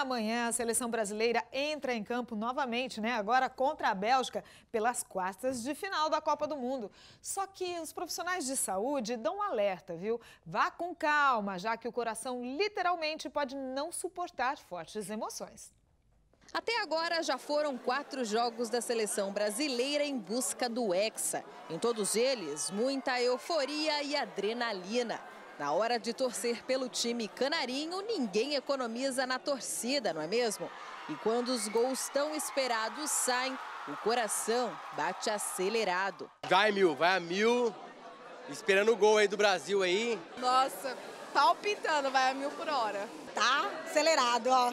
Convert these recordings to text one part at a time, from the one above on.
amanhã a seleção brasileira entra em campo novamente, né? Agora contra a Bélgica pelas quartas de final da Copa do Mundo. Só que os profissionais de saúde dão um alerta, viu? Vá com calma, já que o coração literalmente pode não suportar fortes emoções. Até agora já foram quatro jogos da seleção brasileira em busca do Hexa. Em todos eles, muita euforia e adrenalina. Na hora de torcer pelo time canarinho, ninguém economiza na torcida, não é mesmo? E quando os gols tão esperados saem, o coração bate acelerado. Vai mil, vai a mil, esperando o gol aí do Brasil aí. Nossa, palpitando, vai a mil por hora. Tá acelerado, ó.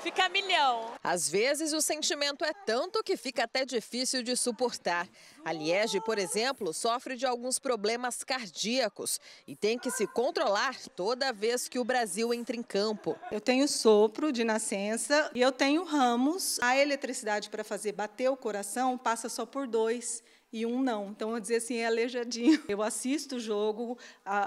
Fica milhão. Às vezes o sentimento é tanto que fica até difícil de suportar. A Liege, por exemplo, sofre de alguns problemas cardíacos e tem que se controlar toda vez que o Brasil entra em campo. Eu tenho sopro de nascença e eu tenho ramos. A eletricidade para fazer bater o coração passa só por dois e um não. Então, eu dizer assim, é aleijadinho. Eu assisto o jogo,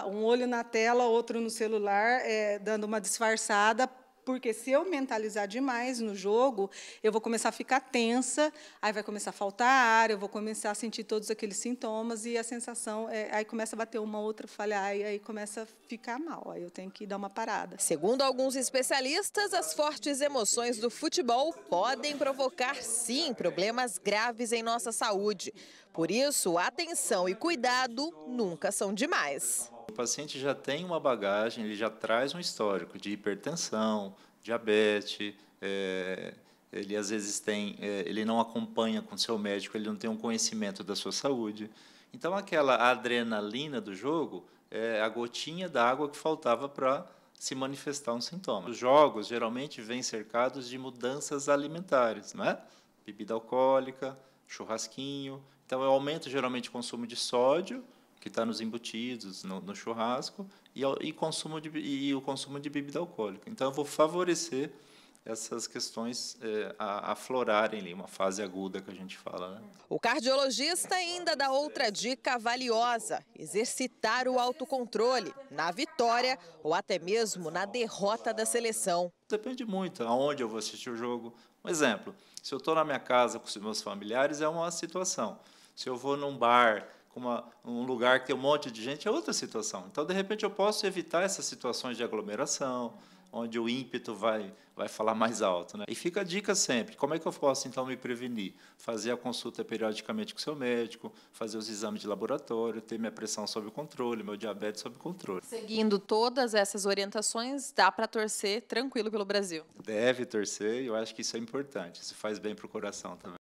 um olho na tela, outro no celular, é, dando uma disfarçada porque se eu mentalizar demais no jogo, eu vou começar a ficar tensa, aí vai começar a faltar ar, eu vou começar a sentir todos aqueles sintomas e a sensação, é, aí começa a bater uma outra falha, aí, aí começa a ficar mal, aí eu tenho que dar uma parada. Segundo alguns especialistas, as fortes emoções do futebol podem provocar, sim, problemas graves em nossa saúde. Por isso, atenção e cuidado nunca são demais. O paciente já tem uma bagagem, ele já traz um histórico de hipertensão, diabetes, é, ele às vezes tem, é, ele não acompanha com seu médico, ele não tem um conhecimento da sua saúde. Então aquela adrenalina do jogo é a gotinha d'água que faltava para se manifestar um sintoma. Os jogos geralmente vêm cercados de mudanças alimentares, né? Bebida alcoólica, churrasquinho. Então eu aumento geralmente o consumo de sódio, que está nos embutidos, no, no churrasco, e, e, consumo de, e o consumo de bebida alcoólica. Então, eu vou favorecer essas questões é, aflorarem ali, uma fase aguda que a gente fala. Né? O cardiologista ainda dá outra dica valiosa: exercitar o autocontrole na vitória ou até mesmo na derrota da seleção. Depende muito aonde eu vou assistir o jogo. Um exemplo: se eu estou na minha casa com os meus familiares, é uma situação. Se eu vou num bar uma, um lugar que tem um monte de gente, é outra situação. Então, de repente, eu posso evitar essas situações de aglomeração, onde o ímpeto vai, vai falar mais alto. Né? E fica a dica sempre: como é que eu posso então me prevenir? Fazer a consulta periodicamente com o seu médico, fazer os exames de laboratório, ter minha pressão sob controle, meu diabetes sob controle. Seguindo todas essas orientações, dá para torcer tranquilo pelo Brasil. Deve torcer, e eu acho que isso é importante. Isso faz bem para o coração também.